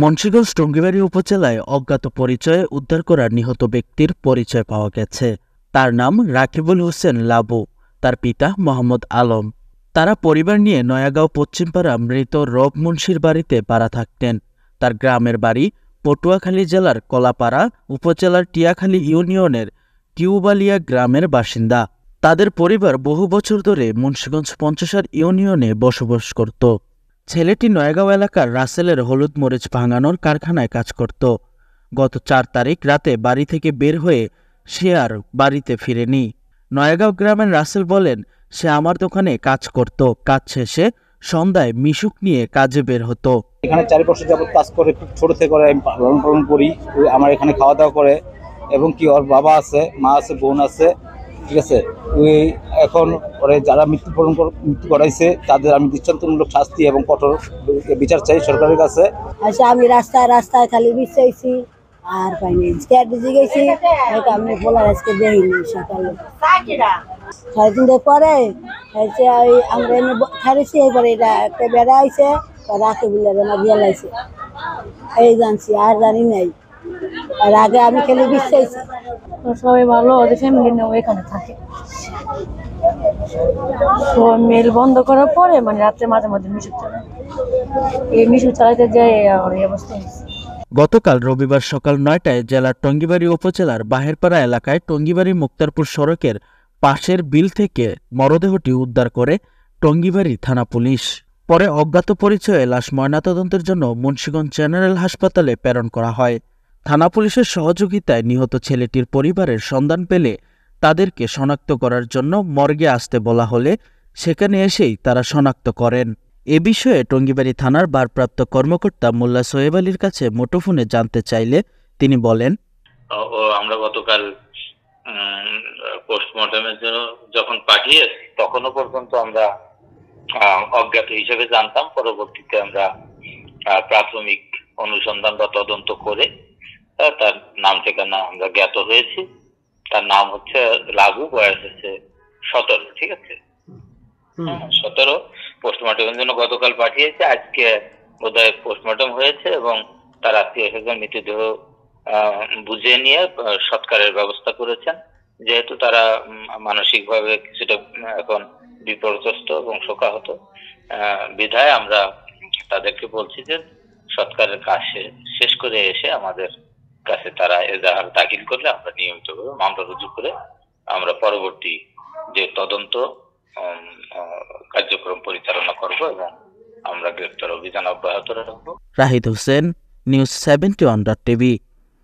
মুন্সিগঞ্জ টঙ্গিবাড়ি উপজেলায় অজ্ঞাত পরিচয়ে উদ্ধার করা নিহত ব্যক্তির পরিচয় পাওয়া গেছে তার নাম রাকিবুল হোসেন লাবু তার পিতা মোহাম্মদ আলম তারা পরিবার নিয়ে নয়াগাঁও পশ্চিমপাড়া মৃত রব মুন্সির বাড়িতে পাড়া থাকতেন তার গ্রামের বাড়ি পটুয়াখালী জেলার কলাপাড়া উপজেলার টিয়াখালী ইউনিয়নের কিউবালিয়া গ্রামের বাসিন্দা তাদের পরিবার বহু বছর ধরে মুন্সিগঞ্জ পঞ্চাশার ইউনিয়নে বসবাস করত ছেলেটি নয়গাঁও এলাকার রাসেলের হলুদ মরিচ ভাঙানোর কারখানায় কাজ করত গত চার তারিখ রাতে বাড়ি থেকে বের হয়ে সে আর বাড়িতে ফিরেনি নয়াগাঁও গ্রামের রাসেল বলেন সে আমার দোকানে কাজ করত কাজ শেষে সন্ধ্যায় মিশুক নিয়ে কাজে বের হতো এখানে চারি বছর কাজ করে ছোট থেকে করে আমি পালন করি আমার এখানে খাওয়া দাওয়া করে এবং কি ওর বাবা আছে মা আছে বোন আছে ঠিক আছে ওই এখন ওরা যারা মৃত্যুবরণ মৃত্যু করাইছে তাদের আমি দৃষ্টান্তমূলক শাস্তি এবং কঠোর বিচার চাই সরকারের কাছে আচ্ছা আমি রাস্তায় রাস্তায় খালি বিচাইছি আর পাইনি স্কেট দিয়ে গেছি হয়তো আমি বলার আজকে দেখিনি সকালে সাড়ে তিনটার পরে হয়েছে ওই আমরা এনে ছাড়েছি এরপরে এটা একটা বেড়া আইছে রাখে বলে আমার বিয়ে লাগছে এই জানছি আর জানি নাই আর আগে আমি খেলে বিশ্বাইছি সবাই ভালো ওদের ফ্যামিলি নিয়ে ওইখানে থাকে তো মেল বন্ধ করার পরে মানে রাত্রে মাঝে মাঝে মিশুর চালায় এই মিশুর চালাইতে যায় আমার এই অবস্থা গতকাল রবিবার সকাল নয়টায় জেলার টঙ্গিবাড়ি উপজেলার বাহেরপাড়া এলাকায় টঙ্গিবাড়ি মুক্তারপুর সড়কের পাশের বিল থেকে মরদেহটি উদ্ধার করে টঙ্গিবাড়ি থানা পুলিশ পরে অজ্ঞাত পরিচয়ে লাশ ময়নাতদন্তের জন্য মুন্সীগঞ্জ জেনারেল হাসপাতালে প্রেরণ করা হয় থানা পুলিশের সহযোগিতায় নিহত ছেলেটির পরিবারের সন্ধান পেলে তাদেরকে শনাক্ত করার জন্য মর্গে আসতে বলা হলে সেখানে এসেই তারা শনাক্ত করেন এ বিষয়ে টঙ্গিবাড়ি থানার ভারপ্রাপ্ত কর্মকর্তা মোল্লা সোহেব আলীর কাছে মুঠোফোনে জানতে চাইলে তিনি বলেন আমরা গতকাল পোস্টমর্টমের জন্য যখন পাঠিয়ে তখনও পর্যন্ত আমরা অজ্ঞাত হিসেবে জানতাম পরবর্তীতে আমরা প্রাথমিক অনুসন্ধান বা তদন্ত করে তার নাম ঠিকানা আমরা জ্ঞাত হয়েছি তার নাম হচ্ছে লাগু বয়স হচ্ছে সতেরো ঠিক আছে হ্যাঁ, সতেরো পোস্টমর্টমের জন্য গতকাল পাঠিয়েছে আজকে বোধহয় পোস্টমর্টম হয়েছে এবং তার আত্মীয় স্বজন মৃতদেহ বুঝে নিয়ে সৎকারের ব্যবস্থা করেছেন যেহেতু তারা মানসিকভাবে কিছুটা এখন বিপর্যস্ত এবং শোকাহত বিধায় আমরা তাদেরকে বলছি যে সৎকারের কাজ শেষ করে এসে আমাদের কাছে তারা এজাহার দাখিল করলে আমরা নিয়মিতভাবে মামলা রুজু করে আমরা পরবর্তী যে তদন্ত কার্যক্রম পরিচালনা করব এবং আমরা গ্রেপ্তার অভিযান অব্যাহত রাখবো Rahid Hossain news seventy one dot TV